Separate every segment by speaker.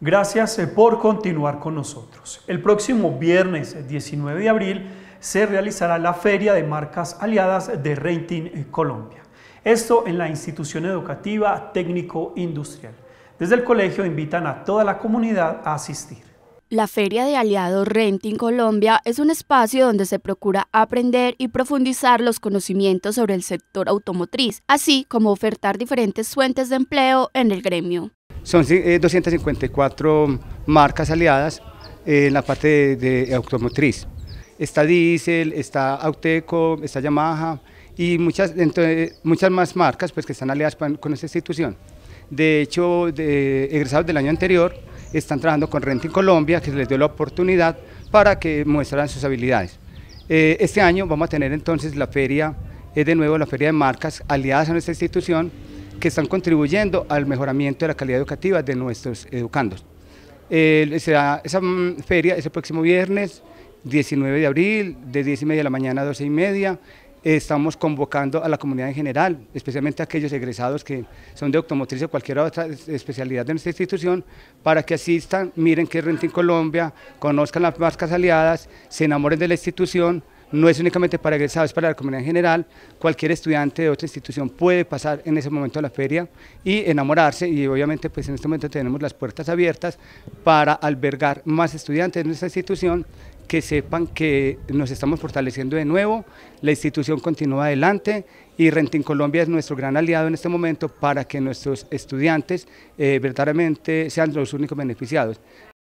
Speaker 1: Gracias eh, por continuar con nosotros. El próximo viernes 19 eh, de abril se realizará la Feria de Marcas Aliadas de Renting eh, Colombia. Esto en la institución educativa técnico-industrial. Desde el colegio invitan a toda la comunidad a asistir.
Speaker 2: La Feria de Aliados Renting Colombia es un espacio donde se procura aprender y profundizar los conocimientos sobre el sector automotriz, así como ofertar diferentes fuentes de empleo en el gremio.
Speaker 3: Son 254 eh, marcas aliadas eh, en la parte de, automotriz. Está Diesel, está Auteco, está Yamaha y muchas, muchas más marcas pues, que están aliadas con esta institución. De hecho, de, egresados del año anterior están trabajando con Renting Colombia, que les dio la oportunidad para que mostraran sus habilidades. Eh, este año vamos a tener entonces la feria, es de nuevo la feria de marcas aliadas a nuestra institución, que están contribuyendo al mejoramiento de la calidad educativa de nuestros educandos. Eh, esa, mm, feria ese próximo viernes, 19 de abril, de 10 y media de la mañana a 12 y media. estamos convocando a la comunidad en general, especialmente a aquellos egresados que son de automotriz o cualquier otra especialidad de nuestra institución, para que asistan, miren qué renta en Colombia, conozcan las marcas aliadas, se enamoren de la institución, no es únicamente para egresados, es para la comunidad en general. Cualquier estudiante de otra institución puede pasar en ese momento a la feria y enamorarse y obviamente pues en este momento tenemos las puertas abiertas para albergar más estudiantes de nuestra institución que sepan que nos estamos fortaleciendo de nuevo, la institución continúa adelante y Renting Colombia es nuestro gran aliado en este momento para que nuestros estudiantes eh, verdaderamente sean los únicos beneficiados.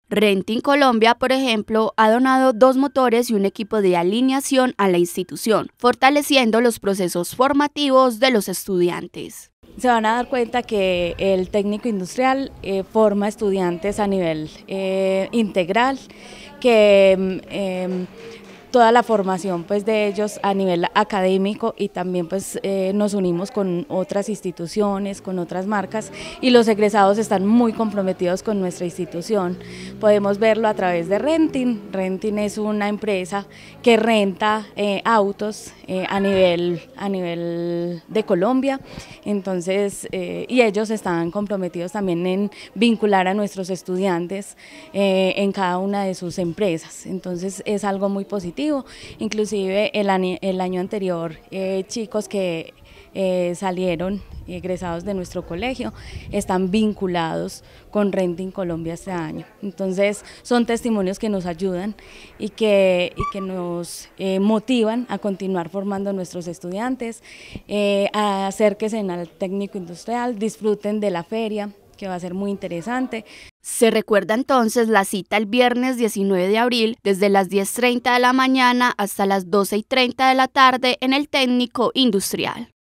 Speaker 2: Renting Colombia, por ejemplo, ha donado dos motores y un equipo de alineación a la institución, fortaleciendo los procesos formativos de los estudiantes. Se van a dar cuenta que el técnico industrial eh, forma estudiantes
Speaker 4: a nivel eh, integral, que mm, em, toda la formación pues de ellos a nivel académico y también pues eh, nos unimos con otras instituciones, con otras marcas y los egresados están muy comprometidos con nuestra institución. Podemos verlo a través de Renting. Renting es una empresa que renta eh, autos eh, a, nivel, a nivel de Colombia entonces y ellos están comprometidos también en vincular a nuestros estudiantes en cada una de sus empresas. Entonces es algo muy positivo Inclusive el, año, anterior, eh, chicos que eh, salieron egresados de nuestro colegio están vinculados con Renting Colombia este año. Entonces son testimonios que nos ayudan y que, que nos eh, motivan a continuar formando a nuestros estudiantes, eh, acérquense
Speaker 2: al técnico industrial, disfruten de la feria que va a ser muy interesante. Se recuerda entonces la cita el viernes 19 de abril desde las 10.30 de la mañana
Speaker 3: hasta las 12.30 de la tarde en el técnico industrial.